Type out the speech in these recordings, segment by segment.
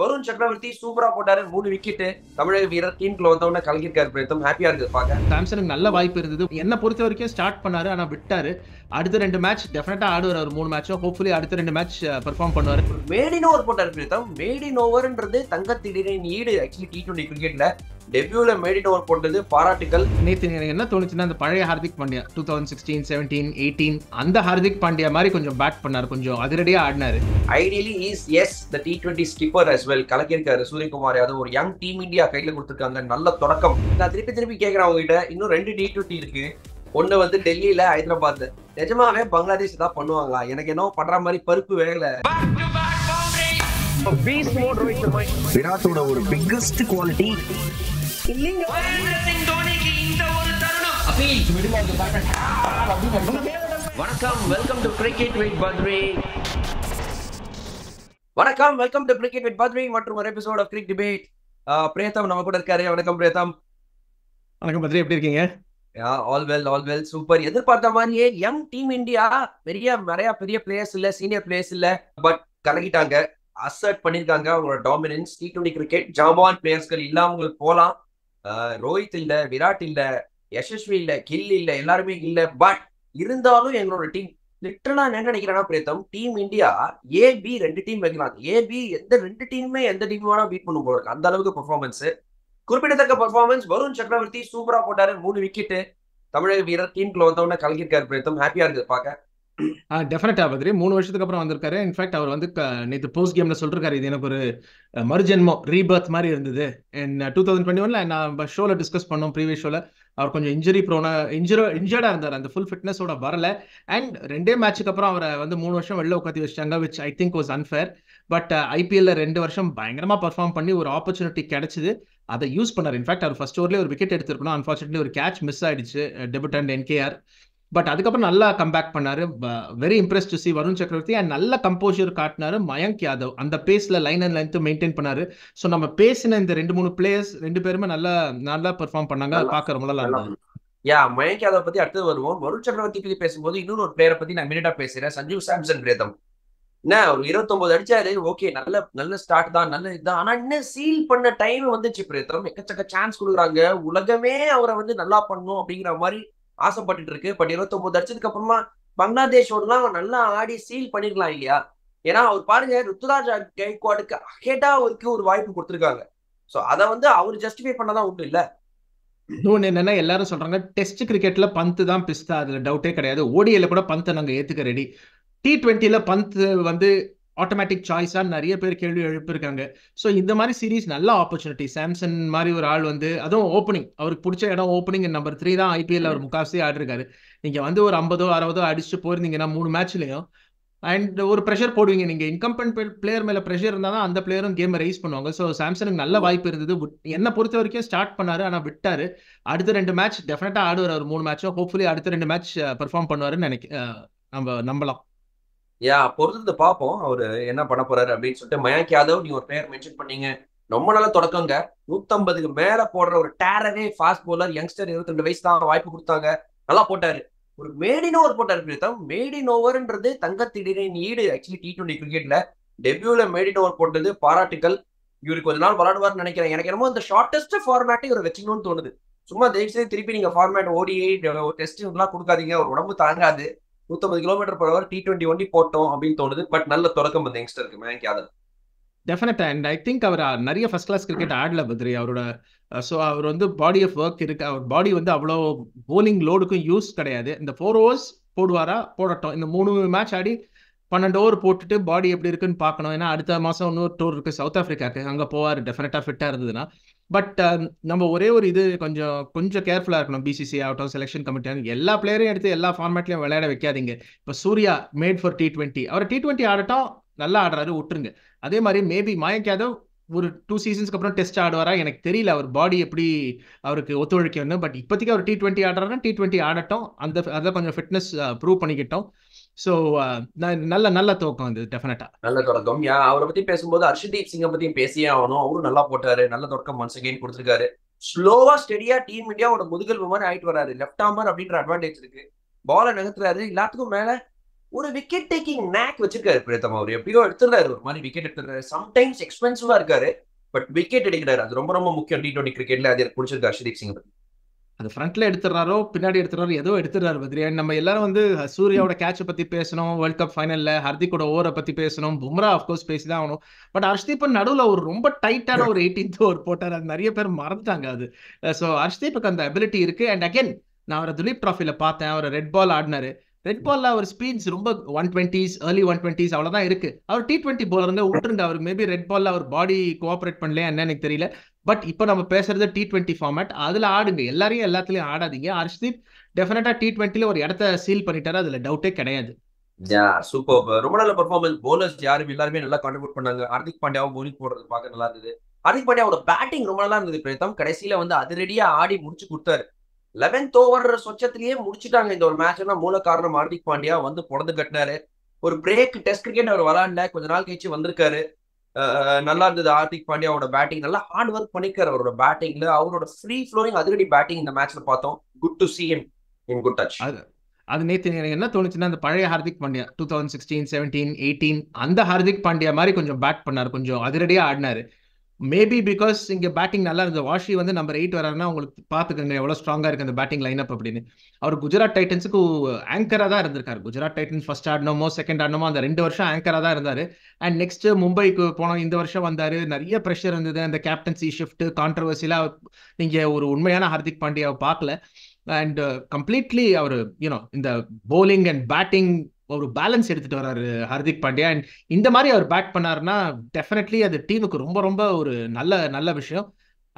வருண் சக்கரவர்த்தி சூப்பரா போட்டாரு மூணு விக்கெட் தமிழக வீரர் குள்ள வந்தவன கலங்கிருக்காரு பிரதம் ஹாப்பியா இருக்கு பாக்க சாம்சனுக்கு நல்ல வாய்ப்பு இருந்தது என்ன பொறுத்த வரைக்கும் ஸ்டார்ட் பண்ணாரு ஆனா விட்டாரு அடுத்த ரெண்டு மேட்ச் டெஃபினட்டா ஆடுவார் அவர் மூணு மேட்சும் ஹோப்ஃபுல்லி அடுத்த ரெண்டு மேட்ச் பெர்ஃபார்ம் பண்ணுவாரு மேடின் ஓவர் போட்டார் பிரதம் மேடின் ஓவர்ன்றது தங்கத்திடரின் ஈடு ஆக்சுவலி டி ட்வெண்ட்டி கிரிக்கெட்ல டெபியூல மேடிட் ஓவர் போட்டது பாராட்டுகள் நேற்று எனக்கு என்ன தோணுச்சுன்னா அந்த பழைய Hardik Pandya two thousand sixteen seventeen eighteen அந்த ஹார்திக் பாண்டியா மாதிரி கொஞ்சம் பேட் பண்ணார் கொஞ்சம் அதிரடியாக ஆடினாரு ideally is as the T twenty skipper as well கலக்கியிருக்காரு சூரியகுமார் அது ஒரு யங் டீம் இந்தியா கையில கொடுத்துருக்காங்க நல்ல தொடக்கம் நான் திருப்பி திருப்பி கேட்குறேன் உங்ககிட்ட இன்னும் ரெண்டு டி டுவெண்ட்டி இருக்கு ஒன்று வந்து டெல்லியில ஹைதராபாத் நிஜமாவே பங்களாதேஷ் தான் பண்ணுவாங்களா எனக்கு என்னவோ பண்ற மாதிரி பருப்பு வேகல விராட்டோட ஒரு பிக்கஸ்ட் குவாலிட்டி இல்லைங்க தோனிக்கு இந்த ஒரு வணக்கம் welcome to cricket with Badri வணக்கம் மற்றும் ஒரு episode of cric debate Pritam நம்ம கூட இருக்காரு வணக்கம் பிரேதம் வணக்கம் பத்ரி எப்படி இருக்கீங்க all well all well super எதிர்பார்த்த மாதிரியே யங் டீம் இந்தியா பெரிய நிறைய பெரிய பிளேயர்ஸ் இல்ல சீனியர் பிளேயர்ஸ் இல்ல பட் கலகிட்டாங்க அசர்ட் பண்ணிருக்காங்க அவங்களோட டாமினன்ஸ் டி டுவெண்டி கிரிக்கெட் ஜாமான் பிளேயர்ஸ்கள் இல்லாம போலாம் ரோஹித் இல்ல விராட் இல்ல யசஸ்வி இல்ல கில் இல்ல எல்லாருமே இல்ல பட் இருந்தாலும் எங்களோட டீம் லிட்டரலா என்ன நினைக்கிறேன்னா Pritam team India A B ரெண்டு டீம் வைக்கலாம் ஏ பி எந்த ரெண்டு டீமுமே எந்த டீம் வேணா பீட் பண்ண போறாங்க அந்த அளவுக்கு பர்ஃபார்மன்ஸ் குறிப்பிடத்தக்க பெர்ஃபார்மன்ஸ் வருண் சக்கரவர்த்தி சூப்பரா போட்டாரு மூணு விக்கெட்டு தமிழக வீரர் டீமுக்குள்ள வந்தவொடனே கலக்கியிருக்காரு பிரியத்தம் ஹாப்பியா இருக்குது பார்க்க டெஃபினட்டா பத்ரி மூணு வருஷத்துக்கு அப்புறம் வந்திருக்காரு இன்ஃபேக்ட் அவர் வந்து நேற்று போஸ்ட் கேம்ல சொல்லிருக்காரு இது எனக்கு ஒரு மறுஜென்மம் ரீபர்த் மாதிரி இருந்தது அண்ட் டூ தௌசண்ட் டுவெண்ட்டி ஒன்ல நான் ஷோல டிஸ்கஸ் பண்ணோம் ப்ரீவியஸ் ஷோல அவர் கொஞ்சம் இன்ஜுரி ப்ரோனா இன்ஜுரி இன்ஜர்டா இருந்தார் அந்த ஃபுல் ஃபிட்னஸோட வரல அண்ட் ரெண்டே மேட்சுக்கு அப்புறம் அவரை வந்து மூணு வருஷம் வெளில உட்காந்து வச்சிட்டாங்க which I think was unfair but ஐபிஎல்ல ரெண்டு வருஷம் பயங்கரமா பர்ஃபார்ம் பண்ணி ஒரு ஆப்பர்ச்சுனிட்டி கிடைச்சது அதை யூஸ் பண்ணார் இன்ஃபேக்ட் அவர் ஃபர்ஸ்ட் ஓவர்லேயே ஒரு விக்கெட் எடுத்திருக்கணும் அன்ஃபார்ச்சுனேட்லி ஒரு கேட்ச் மிஸ் ஆயிடுச்சு டெபுட் அண்ட் என்கேஆர் பட் அதுக்கப்புறம் நல்லா கம்பேக் பண்ணாரு very impress to see Varun Chakravarthy and நல்ல கம்போசர் காட்டினாரு மயங்க் யாதவ் அந்த பேஸ்ல லைன் அண்ட் லென்த்து மெயின்டைன் பண்ணாரு ஸோ நம்ம பேசின இந்த ரெண்டு மூணு பிளேயர்ஸ் ரெண்டு பேருமே நல்லா நல்லா பெர்ஃபார்ம் பண்ணாங்க பார்க்க ரொம்ப நல்லா இருந்தது யா மயங்க் யாதவ் பத்தி அடுத்தது வருவோம் வருண் சக்கரவர்த்தி பத்தி பேசும்போது இன்னொரு ஒரு பிளேயரை பத்தி நான் மினிட்டா பேசுறேன் சஞ்சீவ் சாம்சன் பிரேதம் என்ன ஒரு இருபத்தொன்பது அடிச்சாரு ஓகே நல்ல நல்ல ஸ்டார்ட் தான் நல்ல இதுதான் ஆனா இன்னும் சீல் பண்ண டைம் வந்துச்சு பிரேத்தம் எக்கச்சக்க சான்ஸ் கொடுக்குறாங்க உலகமே அவரை வந்து நல்லா பண்ணும் அப்படிங்கிற மாதிரி ஆசைப்பட்டு இருக்கு பட் இருபத்தொன்பது வருஷத்துக்கு அப்புறமா பங்களாதேஷோடலாம் நல்லா ஆடி சீல் பண்ணிருக்கலாம் இல்லையா ஏன்னா அவர் பாருங்க ருத்துராஜ் கைக்வாடுக்கு அகேட்டா அவருக்கு ஒரு வாய்ப்பு கொடுத்துருக்காங்க ஸோ அதை வந்து அவர் ஜஸ்டிஃபை பண்ணதான் உண்டு இல்லை இன்னொன்று என்னென்னா எல்லாரும் சொல்கிறாங்க டெஸ்ட் கிரிக்கெட்டில் பந்து தான் பிஸ்தா அதில் டவுட்டே கிடையாது ஓடியில் கூட பந்தை நாங்கள் ஏற்றுக்க ரெடி டி ட்வெண்ட்டியில் பந்து வந்து ஆட்டோமேட்டிக் சாய்ஸாக நிறைய பேர் கேள்வி எழுப்பியிருக்காங்க ஸோ இந்த மாதிரி சீரீஸ் நல்ல ஆப்பர்ச்சுனிட்டி சாம்சன் மாதிரி ஒரு ஆள் வந்து அதுவும் ஓப்பனிங் அவருக்கு பிடிச்ச இடம் ஓப்பனிங் நம்பர் த்ரீ தான் ஐபிஎல் அவர் முக்காசி ஆடிருக்காரு நீங்கள் வந்து ஒரு ஐம்பதோ அறுபதோ அடிச்சுட்டு போயிருந்தீங்கன்னா மூணு மேட்ச்லையும் அண்ட் ஒரு ப்ரெஷர் போடுவீங்க நீங்கள் இன்கம்பன் பிளேயர் மேலே ப்ரெஷர் இருந்தால் தான் அந்த பிளேயரும் கேமை ரைஸ் பண்ணுவாங்க ஸோ சாம்சனுக்கு நல்ல வாய்ப்பு இருந்தது என்னை பொறுத்த வரைக்கும் ஸ்டார்ட் பண்ணார் ஆனால் விட்டார் அடுத்த ரெண்டு மேட்ச் டெஃபினட்டாக ஆடுவார் ஒரு மூணு மேட்சும் ஹோப்ஃபுல்லி அடுத்த ரெண்டு மேட்ச் பெர்ஃபார்ம் பண்ணுவார்னு நினைக்க நம்ம நம்பலாம் யா பொறுத்தது பார்ப்போம் அவர் என்ன பண்ண போறாரு அப்படின்னு சொல்லிட்டு மயாக் யாதவ் நீ ஒரு பேர் மென்ஷன் பண்ணீங்க ரொம்ப நல்ல தொடக்கங்க நூத்தம்பதுக்கு மேல போடுற ஒரு டேரரே ஃபாஸ்ட் போலர் யங்ஸ்டர் இருபத்தி ரெண்டு வயசு தான் வாய்ப்பு கொடுத்தாங்க நல்லா போட்டாரு ஒரு மேடின் ஓவர் போட்டாரு பிரீத்தம் மேடின் ஓவர்ன்றது தங்கத்திடரின் ஈடு ஆக்சுவலி டி டுவெண்ட்டி கிரிக்கெட்ல டெபியூல மேடின் ஓவர் போட்டது பாராட்டுக்கள் இவருக்கு கொஞ்ச நாள் விளாடுவார்னு நினைக்கிறேன் எனக்கு என்னமோ அந்த ஷார்டஸ்ட் ஃபார்மேட்டை இவர் வச்சுக்கணும்னு தோணுது சும்மா தயவுசெய்து திருப்பி நீங்க ஃபார்மேட் ஓடி டெஸ்ட் கொடுக்காதீங்க ஒரு உடம்பு தாங்காது நூற்றம்பது கிலோமீட்டர் பர் அவர் டி டுவெண்ட்டி ஒண்டி போட்டோம் அப்படின்னு தோணுது பட் நல்ல தொடக்கம் வந்து யங்ஸ்டருக்கு Mayank Yadav definite and I think அவர் நிறைய ஃபர்ஸ்ட் கிளாஸ் கிரிக்கெட் ஆடல பத்ரி அவரோட ஸோ அவர் வந்து பாடி ஆஃப் ஒர்க் இருக்கு அவர் பாடி வந்து அவ்வளோ போலிங் லோடுக்கும் யூஸ் கிடையாது இந்த ஃபோர் ஓவர்ஸ் போடுவாரா போடட்டும் இந்த மூணு மேட்ச் ஆடி பன்னெண்டு ஓவர் போட்டுட்டு பாடி எப்படி இருக்குன்னு பார்க்கணும் ஏன்னா அடுத்த மாதம் இன்னொரு டூர் இருக்குது சவுத் ஆஃப்ரிக்காக்கு அங்கே போவார் டெஃபினட்டாக ஃபிட்டாக இருந்ததுன்னா பட் uh, நம்ம ஒரே ஒரு இது கொஞ்சம் கொஞ்சம் கேர்ஃபுல்லாக இருக்கணும் பிசிசி ஆகட்டும் செலெக்ஷன் கமிட்டி எல்லா பிளேயரையும் எடுத்து எல்லா ஃபார்மேட்லையும் விளையாட வைக்காதீங்க இப்போ Surya made for T twenty அவர் டி ட்வெண்ட்டி ஆடட்டும் நல்லா ஆடுறாரு விட்டுருங்க அதே மாதிரி மேபி மயக்காதோ யாதவ் ஒரு டூ சீசன்ஸ்க்கு அப்புறம் டெஸ்ட் ஆடுவாரா எனக்கு தெரியல அவர் பாடி எப்படி அவருக்கு ஒத்துழைக்கணும் பட் இப்போதைக்கு அவர் டி ட்வெண்ட்டி ஆடுறாருன்னா டி ட்வெண்ட்டி ஆடட்டும் அந்த அதை கொஞ்சம் ஃபிட்னஸ் ப்ரூவ் பண்ணிக்கிட்டோம் ஸோ uh, நல்ல நல்ல துவக்கம் இது டெஃபினட்டா நல்ல தொடக்கம் யா அவரை பத்தி பேசும்போது அர்ஷதீப் சிங்கை பத்தியும் பேசியே ஆகணும் அவரும் நல்லா போட்டாரு நல்ல தொடக்கம் ஒன்ஸ் கொடுத்துருக்காரு ஸ்லோவா ஸ்டெடியா டீம் இந்தியாவோட முதுகல் மாதிரி ஆயிட்டு வராரு லெப்ட் ஆமர் அப்படின்ற அட்வான்டேஜ் இருக்கு பாலை நகர்த்துறாரு எல்லாத்துக்கும் மேல ஒரு விக்கெட் டேக்கிங் நேக் வச்சிருக்காரு பிரியத்தம் அவர் எப்படியோ எடுத்துறாரு ஒரு மாதிரி விக்கெட் எடுத்துறாரு சம்டைம்ஸ் எக்ஸ்பென்சிவா இருக்காரு பட் விக்கெட் எடுக்கிறாரு அது ரொம்ப ரொம்ப முக்கியம் டி டுவெண்ட்டி கிரிக்கெட்ல அது பிடிச்சிருக்கு ஹர்ஷதீப் சிங் பத்தி அது ஃப்ரண்ட்ல எடுத்துறாரோ பின்னாடி எடுத்துறாரோ ஏதோ எடுத்துறாரு பத்ரி அண்ட் நம்ம எல்லாரும் வந்து சூர்யாவோட கேட்சை பத்தி பேசணும் வேர்ல்ட் கப் ஃபைனல்ல ஹர்திக்கோட ஓவரை பத்தி பேசணும் பும்ரா அஃப்கோர்ஸ் பேசி தான் ஆகணும் பட் ஹர்ஷ்தீபன் நடுவுல ஒரு ரொம்ப டைட்டான ஒரு எயிட்டீன்த் ஓவர் போட்டார் அது நிறைய பேர் மறந்துட்டாங்க அது ஸோ ஹர்ஷ்தீபுக்கு அந்த அபிலிட்டி இருக்கு அண்ட் அகேன் நான் அவரை துலீப் ட்ராஃபில பார்த்தேன் அவர் ரெட் பால் ஆடினாரு ரெட் பால்ல அவர் ஸ்பீட்ஸ் ரொம்ப one twenties early one twenties அவ்வளோதான் இருக்கு அவர் டி டுவெண்ட்டி போலருங்க விட்டுருங்க அவர் மேபி ரெட் பால்ல அவர் பாடி கோஆபரேட் பண்ணல என்னன்னு எனக்கு தெரியல பட் இப்போ நம்ம பேசுறது டி ட்வெண்ட்டி ஃபார்மேட் அதில் ஆடுங்க எல்லாரையும் எல்லாத்துலேயும் ஆடாதீங்க ஹர்ஷ்தீப் டெஃபினட்டாக டி ட்வெண்ட்டில ஒரு இடத்த சீல் பண்ணிட்டாரு அதில் டவுட்டே கிடையாது சூப்பர் ரொம்ப நல்ல பர்ஃபார்மன்ஸ் போலர்ஸ் யாரும் எல்லாருமே நல்லா கான்ட்ரிபியூட் பண்ணாங்க ஹார்திக் பாண்டியாவும் போலிங் போடுறது பார்க்க நல்லா இருந்தது ஹார்திக் பாண்டியாவோட பேட்டிங் ரொம்ப நல்லா இருந்தது பிரதம் கடைசியில வந்து ரெடியா ஆடி முடிச்சு கொடுத்தாரு லெவன்த் ஓவர் சொச்சத்திலேயே முடிச்சுட்டாங்க இந்த ஒரு மேட்ச்னா மூல காரணம் ஹார்திக் பாண்டியா வந்து பொடந்து கட்டினாரு ஒரு பிரேக் டெஸ்ட் கிரிக்கெட் அவர் விளாண்ட கொஞ்ச நாள் கழிச்சு வந்திருக்காரு நல்லா இருந்தது ஹார்திக் பாண்டியா அவரோட பேட்டிங் நல்லா ஹார்ட் ஒர்க் பண்ணிக்கிறார் அவரோட பேட்டிங்ல அவரோட ஃப்ரீ ஃப்ளோரிங் அதிரடி பேட்டிங் இந்த மேட்ச்ல பார்த்தோம் good to see him in good touch அது அது நேற்று எனக்கு என்ன தோணுச்சுன்னா அந்த பழைய Hardik Pandya two thousand sixteen seventeen eighteen அந்த ஹார்திக் பாண்டியா மாதிரி கொஞ்சம் பேட் பண்ணார் கொஞ்சம் அதிரடியாக ஆடினாரு மேபி பிகாஸ் இங்கே பேட்டிங் நல்லா இருந்தது வாஷி வந்து நம்பர் எயிட் வராருன்னா உங்களுக்கு பார்த்துக்கங்க எவ்வளோ ஸ்ட்ராங்காக இருக்குது அந்த பேட்டிங் லைன் அப் அப்படின்னு அவர் குஜராத் டைட்டன்ஸுக்கு ஆங்கராக தான் இருந்திருக்காரு குஜராத் டைட்டன்ஸ் ஃபர்ஸ்ட் ஆடணுமோ செகண்ட் ஆடணுமோ அந்த ரெண்டு வருஷம் ஆங்கராக தான் இருந்தார் அண்ட் நெக்ஸ்ட் மும்பைக்கு போனோம் இந்த வருஷம் வந்தார் நிறைய ப்ரெஷர் இருந்தது அந்த கேப்டன்சி ஷிஃப்ட் கான்ட்ரவர்சிலாம் நீங்கள் ஒரு உண்மையான ஹார்திக் பாண்டியாவை பார்க்கல அண்ட் கம்ப்ளீட்லி அவர் யூனோ இந்த போலிங் அண்ட் பேட்டிங் ஒரு பேலன்ஸ் எடுத்துட்டு வராரு ஹர்திக் பாண்டியா அண்ட் இந்த மாதிரி அவர் பேட் பண்ணாருன்னா டெஃபினெட்லி அது டீமுக்கு ரொம்ப ரொம்ப ஒரு நல்ல நல்ல விஷயம்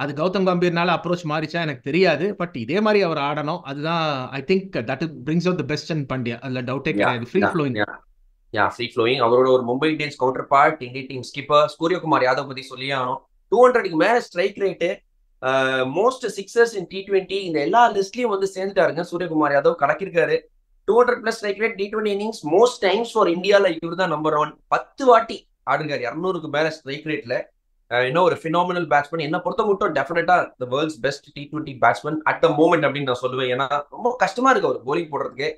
அது கௌதம் கம்பீர்னால அப்ரோச் மாறிச்சா எனக்கு தெரியாது பட் இதே மாதிரி அவர் ஆடணும் அதுதான் I think that brings out the best and Pandya அதுல டவுட்டே கிடையாது free flowing yeah free flowing அவரோட ஒரு மும்பை இந்தியன்ஸ் கவுண்டர் பார்ட் இந்திய டீம் ஸ்கிப்பர் சூரியகுமார் யாதவ் பத்தி சொல்லியே ஆகணும் டூ ஹண்ட்ரடுக்கு மேல strike rate most sixers in T twenty இந்த எல்லா லிஸ்ட்லயும் வந்து சேர்ந்துட்டாருங்க சூரியகுமார் யாதவ் கணக்கிருக்காரு two hundred plus strike rate T twenty innings most times for இந்தியாவில் இவர் தான் நம்பர் ஒன் பத்து வாட்டி ஆடுங்கார் இரநூறுக்கு மேலே ஸ்ட்ரைக் ரேட்ல இன்னும் ஒரு ஃபினாமினல் பேட்ஸ்மேன் என்ன பொறுத்த மட்டும் டெஃபினட்டா the world's best T twenty batsman at the moment அப்படின்னு நான் சொல்லுவேன் ஏன்னா ரொம்ப கஷ்டமா இருக்கு அவர் போலிங் போடுறதுக்கு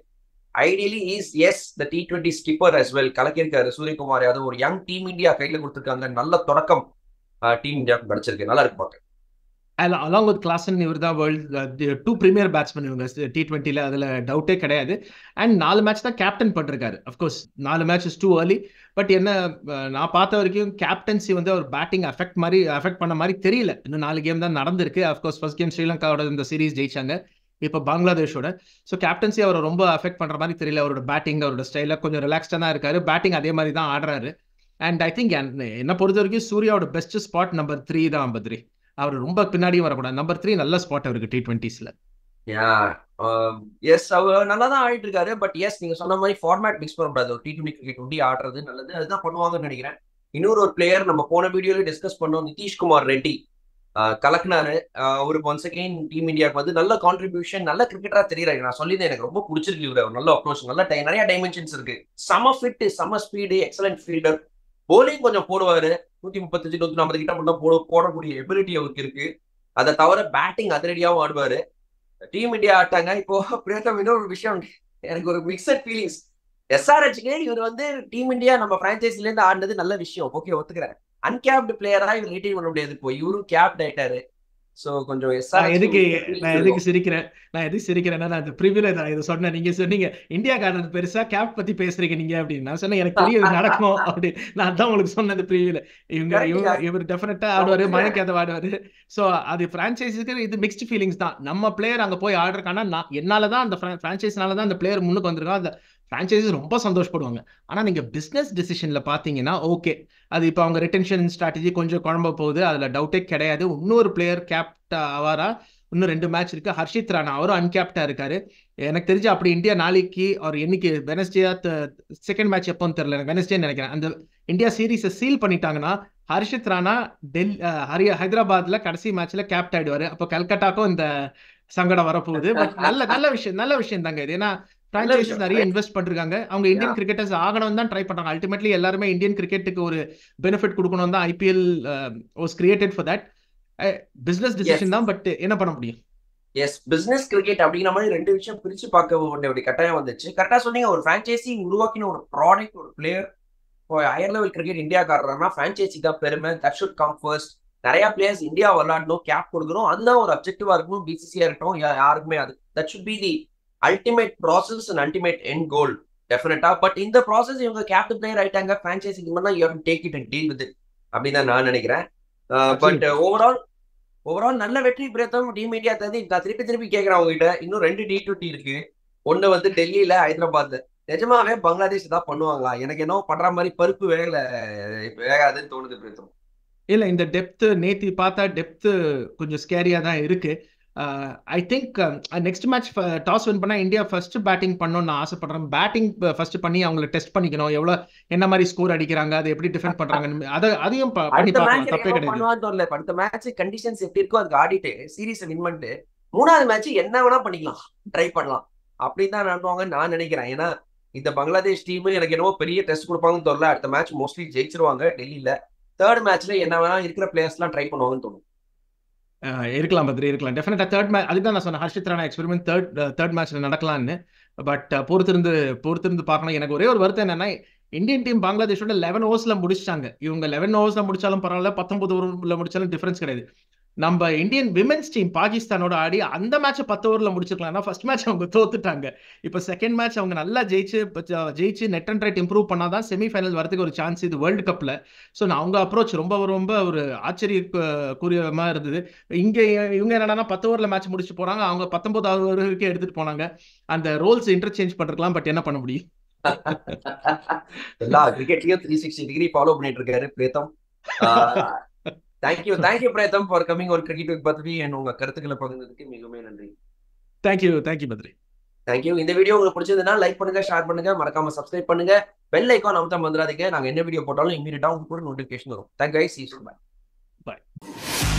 ideally is as the T twenty skipper as well கலக்கியிருக்காரு சூரியகுமார் யாதவ் ஒரு யங் டீம் இந்தியா கையில் கொடுத்துருக்காங்க நல்ல தொடக்கம் டீம் இந்தியாவுக்கு கிடைச்சிருக்கு நல்லா இருக்கு பார்க்க அலாங் வித் கிளாசன் இவர் தான் வேர்ல்டு டூ ப்ரீமியர் பேட்ஸ்மேன் இவங்க டி டுவெண்ட்டியில் அதில் டவுட்டே கிடையாது அண்ட் நாலு மேட்ச் தான் கேப்டன் பண்ணிருக்காரு அஃப்கோர்ஸ் நாலு match is too early but என்ன நான் பார்த்த வரைக்கும் கேப்டன்சி வந்து அவர் பேட்டிங் அஃபெக்ட் மாதிரி அஃபெக்ட் பண்ண மாதிரி தெரியல இன்னும் நாலு கேம் தான் நடந்திருக்கு அஃப்கோர்ஸ் ஃபர்ஸ்ட் கேம் ஸ்ரீலங்காவோட இந்த சீரீஸ் ஜெயிச்சாங்க இப்போ பங்களாதேஷோட ஸோ கேப்டன்சி அவரை ரொம்ப அஃபெக்ட் பண்ணுற மாதிரி தெரியல அவரோட பேட்டிங் அவரோட ஸ்டைலில் கொஞ்சம் ரிலாக்ஸ்டாக தான் இருக்காரு பேட்டிங் அதே மாதிரி தான் ஆடுறாரு அண்ட் ஐ திங்க் என்னை பொறுத்த வரைக்கும் சூர்யாவோட பெஸ்ட் ஸ்பாட் நம்பர் த்ரீ தான் பத்ரி அவர் ரொம்ப பின்னாடியும் வரக்கூடாது நம்பர் த்ரீ நல்ல ஸ்பாட் அவருக்கு டி ட்வெண்ட்டிஸ்ல எஸ் um, அவர் நல்லா தான் ஆடிட்டு இருக்காரு பட் எஸ் நீங்க சொன்ன மாதிரி ஃபார்மேட் மிக்ஸ் பண்ண ஒரு டி டுவெண்ட்டி கிரிக்கெட் ஒண்டி ஆடுறது நல்லது அதுதான் பண்ணுவாங்கன்னு நினைக்கிறேன் இன்னொரு ஒரு பிளேயர் நம்ம போன வீடியோல டிஸ்கஸ் பண்ணோம் நிதிஷ்குமார் ரெட்டி கலக்குனாரு அவரு ஒன்ஸ் அகெயின் டீம் இந்தியாவுக்கு வந்து நல்ல கான்ட்ரிபியூஷன் நல்ல கிரிக்கெட்டரா தெரியறாரு நான் சொல்லியிருந்தேன் எனக்கு ரொம்ப பிடிச்சிருக்கு இவர் நல்ல அப்ரோச் நல்ல நிறைய டைமென்ஷன்ஸ் இருக்கு சம ஃபிட் சம ஸ்பீடு எக்ஸலன்ட் ஃபீல்டர் போலிங் கொஞ்சம் போடுவாரு நூத்தி முப்பத்தஞ்சு நூத்தி நாற்பது கிட்ட மட்டும் போட போடக்கூடிய எபிலிட்டி அவருக்கு இருக்கு அதை தவிர பேட்டிங் அதிரடியாகவும் ஆடுவாரு டீம் இந்தியா ஆட்டாங்க இப்போ பிரியத்தம் இன்னொரு விஷயம் எனக்கு ஒரு மிக்சட் ஃபீலிங்ஸ் எஸ்ஆர்ஹெச்க்கு இவர் வந்து டீம் இந்தியா நம்ம பிரான்ச்சைஸ்ல இருந்து ஆடினது நல்ல விஷயம் ஓகே ஒத்துக்கிறேன் அன்கேப்டு பிளேயரா இவர் ரீட்டைன் பண்ண முடியாது இப்போ இவரும் கேப்ட் ஆயிட்டாரு சோ கொஞ்சம் எதுக்கு நான் எதுக்கு சிரிக்கிறேன் நான் எதுக்கு சிரிக்கிறேன்னா நான் அந்த ப்ரிவியூல இதை சொன்னேன் நீங்க சொன்னீங்க இந்தியா கார்டன் பெருசா கேப் பத்தி பேசுறீங்க நீங்க அப்படின்னு நான் சொன்னேன் எனக்கு தெரியும் நடக்கும் அப்படி நான் தான் உங்களுக்கு சொன்னது அந்த இவங்க இவங்க இவர் டெஃபினட்டா ஆடுவாரு மயக்காத ஆடுவாரு சோ அது பிரான்ச்சைஸுக்கு இது மிக்ஸ்ட் ஃபீலிங்ஸ் தான் நம்ம பிளேயர் அங்க போய் ஆடுறக்கான நான் என்னால தான் அந்த பிரான்ச்சைஸ்னால தான் அந்த பிளேயர் முன்னுக்கு வந்திருக்கோம் அந்த ஃப்ரான்ச்சைஸி ரொம்ப சந்தோஷப்படுவாங்க ஆனால் நீங்கள் பிஸ்னஸ் டிசிஷனில் பார்த்தீங்கன்னா ஓகே அது இப்போ அவங்க ரிட்டன்ஷன் ஸ்ட்ராட்டஜி கொஞ்சம் குழம்ப போகுது அதில் டவுட்டே கிடையாது இன்னொரு பிளேயர் கேப்ட் ஆவாரா இன்னும் ரெண்டு மேட்ச் இருக்குது ஹர்ஷித் ராணா அவரும் அன்கேப்டாக இருக்கார் எனக்கு தெரிஞ்சு அப்படி இந்தியா நாளைக்கு அவர் என்னைக்கு வெனஸ்டேயா செகண்ட் மேட்ச் எப்போன்னு தெரில எனக்கு வெனஸ்டேன்னு நினைக்கிறேன் அந்த இந்தியா சீரீஸை சீல் பண்ணிட்டாங்கன்னா ஹர்ஷித் ராணா டெல்லி ஹரிய ஹைதராபாத்தில் கடைசி மேட்ச்சில் கேப்ட் ஆகிடுவார் அப்போ கல்கட்டாக்கும் இந்த சங்கடம் வரப்போகுது பட் நல்ல நல்ல விஷயம் நல்ல விஷயம் தாங்க இது ஏன்னா பிரான்ச்சைசஸ் நிறைய இன்வெஸ்ட் பண்ணிருக்காங்க அவங்க இந்தியன் கிரிக்கெட்டர்ஸ் ஆகணும் தான் ட்ரை பண்றாங்க அல்டிமேட்லி எல்லாருமே இந்தியன் கிரிக்கெட்டுக்கு ஒரு பெனிஃபிட் கொடுக்கணும் தான் IPL was created for that business decision தான் பட் என்ன பண்ண முடியும் எஸ் பிசினஸ் கிரிக்கெட் அப்படிங்கிற மாதிரி ரெண்டு விஷயம் பிரிச்சு பார்க்க வேண்டிய கட்டாயம் வந்துச்சு கரெக்டா சொன்னீங்க ஒரு ஃப்ரான்ச்சைசி உருவாக்கின ஒரு ப்ராடக்ட் ஒரு player higher level cricket India காடுறாங்கன்னா ஃப்ரான்ச்சைசி தான் பெருமை தட் ஷுட் கம் ஃபர்ஸ்ட் நிறைய பிளேயர்ஸ் இந்தியா விளாடணும் கேப் கொடுக்கணும் அதுதான் ஒரு அப்ஜெக்டிவா இருக்கணும் பிசிசியா இருக்கட்டும் யாருக்குமே அது that should be the ultimate process and ultimate என் கோல் டெஃபினட்டா பட் இந்த ப்ராசஸ் இவங்க கேப்டன் பிளேயர் ஆயிட்டாங்க ஃப்ரான்ச்சைசி தான் you take it and deal with அப்படின்னு தான் நான் நினைக்கிறேன் பட் ஓவரால் ஓவரால் நல்ல வெற்றி பிரேத்தம் டீம் இந்தியா தந்து நான் திருப்பி திருப்பி கேட்குறேன் அவங்ககிட்ட இன்னும் ரெண்டு டி டுவெண்ட்டி இருக்கு ஒன்று வந்து டெல்லியில ஹைதராபாத் நிஜமாவே பங்களாதேஷ் தான் பண்ணுவாங்களா எனக்கு என்ன பண்ற மாதிரி பருப்பு வேகல வேகாதுன்னு தோணுது பிரதம் இல்ல இந்த டெப்த் நேத்தி பார்த்தா டெப்த் கொஞ்சம் ஸ்கேரியா தான் இருக்கு I think next match toss win பண்ணால் இந்தியா ஃபர்ஸ்ட் பேட்டிங் பண்ணணும்னு நான் ஆசைப்படுறேன் பேட்டிங் ஃபர்ஸ்ட் uh, பண்ணி அவங்கள டெஸ்ட் பண்ணிக்கணும் எவ்வளோ என்ன மாதிரி ஸ்கோர் அடிக்கிறாங்க அதை எப்படி டிஃபெண்ட் பண்ணுறாங்க அதை அதையும் தப்பே கிடையாது அடுத்த மேட்ச் கண்டிஷன்ஸ் எப்படி இருக்கோ அதுக்கு ஆடிட்டு சீரீஸ் வின் பண்ணிட்டு மூணாவது மேட்ச் என்ன வேணா பண்ணிக்கலாம் ட்ரை பண்ணலாம் அப்படி தான் நடத்துவாங்க நான் நினைக்கிறேன் ஏன்னா இந்த பங்களாதேஷ் டீமு எனக்கு என்னவோ பெரிய டெஸ்ட் கொடுப்பாங்கன்னு தெரியல அடுத்த மேட்ச் மோஸ்ட்லி ஜெயிச்சிருவாங்க டெல்லியில தேர்ட் மேட்ச்ல என்ன வேணா இருக்கிற பிளேயர்ஸ்லாம் ட்ரை பண்ணுவாங்கன்னு தோணும் இருக்கலாம் பத்ரி இருக்கலாம் டெஃபினட்டா தேர்ட் மேட்ச் அதுக்கு தான் நான் சொன்னேன் Harshit Rana experiment third third மேட்ச்ல நடக்கலாம்னு பட் பொறுத்திருந்து பொறுத்திருந்து பார்க்கணும் எனக்கு ஒரே ஒரு வருத்தம் என்னன்னா இந்தியன் டீம் பங்களாதேஷோட லெவன் ஓவர்ஸ்ல முடிச்சிட்டாங்க இவங்க லெவன் ஓவர்ஸ்ல முடிச்சாலும் பரவாயில்ல பத்தொன்பது ஓவர்ல முடிச்சாலும் டிஃபரன்ஸ் கிடையாது நம்ம இந்தியன் விமென்ஸ் டீம் பாகிஸ்தானோட ஆடி அந்த மேட்சை பத்து ஓவரில் முடிச்சிருக்கலாம் ஃபர்ஸ்ட் மேட்ச் அவங்க தோத்துட்டாங்க இப்போ செகண்ட் மேட்ச் அவங்க நல்லா ஜெயிச்சு ஜெயிச்சு நெட் அண்ட் ரைட் இம்ப்ரூவ் பண்ணால் தான் செமிஃபைனல் வரதுக்கு ஒரு சான்ஸ் இது வேர்ல்டு கப்பில் ஸோ நான் அவங்க அப்ரோச் ரொம்ப ரொம்ப ஒரு ஆச்சரிய கூறியமாக இருந்தது இங்கே இவங்க என்னன்னா பத்து ஓவரில் மேட்ச் முடிச்சு போகிறாங்க அவங்க பத்தொன்பதாவது ஓவருக்கு எடுத்துகிட்டு போனாங்க அந்த ரோல்ஸ் இன்டர்சேஞ்ச் பண்ணிருக்கலாம் பட் என்ன பண்ண முடியும் எல்லா கிரிக்கெட்லயும் த்ரீ சிக்ஸ்டி டிகிரி ஃபாலோ பண்ணிட்டு இருக்காரு Preetham thank you thank you Preetham for coming ஒரு கிரிக்கெட் வித் பத்ரி அண்ட் உங்க கருத்துக்களை பகிர்ந்ததுக்கு மிகவும் நன்றி தேங்க்யூ தேங்க்யூ பத்ரி தேங்க்யூ இந்த வீடியோ உங்களுக்கு பிடிச்சதுன்னா லைக் பண்ணுங்க ஷேர் பண்ணுங்க மறக்காம சப்ஸ்கிரைப் பண்ணுங்க பெல் ஐக்கான் அமுத்தம் வந்துடாதீங்க நாங்க என்ன வீடியோ போட்டாலும் இமீடியட்டா உங்களுக்கு கூட நோட்டிபிகேஷன் வரும் தேங்க்யூ சி பாய் பை